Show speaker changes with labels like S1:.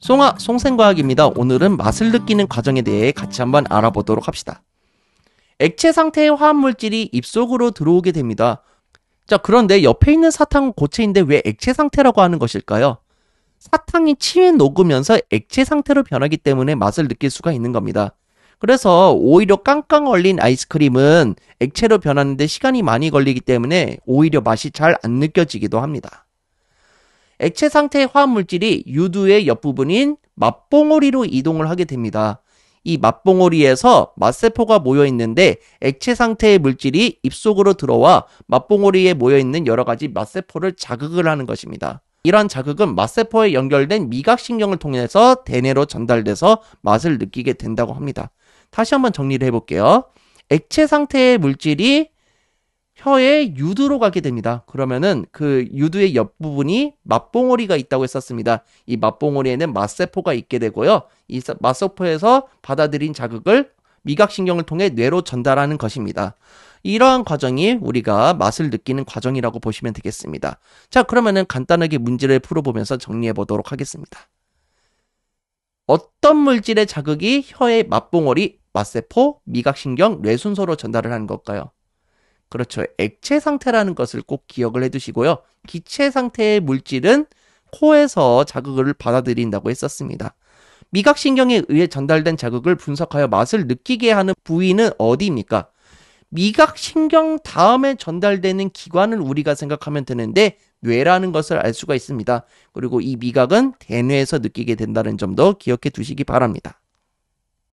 S1: 송아, 송생과학입니다. 오늘은 맛을 느끼는 과정에 대해 같이 한번 알아보도록 합시다. 액체 상태의 화합 물질이 입속으로 들어오게 됩니다. 자, 그런데 옆에 있는 사탕은 고체인데 왜 액체 상태라고 하는 것일까요? 사탕이 침에 녹으면서 액체 상태로 변하기 때문에 맛을 느낄 수가 있는 겁니다. 그래서 오히려 깡깡 얼린 아이스크림은 액체로 변하는데 시간이 많이 걸리기 때문에 오히려 맛이 잘 안 느껴지기도 합니다. 액체 상태의 화합물질이 유두의 옆부분인 맛봉오리로 이동을 하게 됩니다. 이 맛봉오리에서 맛세포가 모여 있는데 액체 상태의 물질이 입속으로 들어와 맛봉오리에 모여 있는 여러 가지 맛세포를 자극을 하는 것입니다. 이런 자극은 맛세포에 연결된 미각신경을 통해서 대뇌로 전달돼서 맛을 느끼게 된다고 합니다. 다시 한번 정리를 해볼게요. 액체 상태의 물질이 혀에 유두로 가게 됩니다. 그러면은 그 유두의 옆부분이 맛봉오리가 있다고 했었습니다. 이 맛봉오리에는 맛세포가 있게 되고요. 이 맛세포에서 받아들인 자극을 미각신경을 통해 뇌로 전달하는 것입니다. 이러한 과정이 우리가 맛을 느끼는 과정이라고 보시면 되겠습니다. 자, 그러면은 간단하게 문제를 풀어보면서 정리해 보도록 하겠습니다. 어떤 물질의 자극이 혀의 맛봉오리, 맛세포, 미각신경, 뇌 순서로 전달을 하는 걸까요? 그렇죠. 액체 상태라는 것을 꼭 기억을 해 두시고요. 기체 상태의 물질은 코에서 자극을 받아들인다고 했었습니다. 미각신경에 의해 전달된 자극을 분석하여 맛을 느끼게 하는 부위는 어디입니까? 미각신경 다음에 전달되는 기관을 우리가 생각하면 되는데 뇌라는 것을 알 수가 있습니다. 그리고 이 미각은 대뇌에서 느끼게 된다는 점도 기억해 두시기 바랍니다.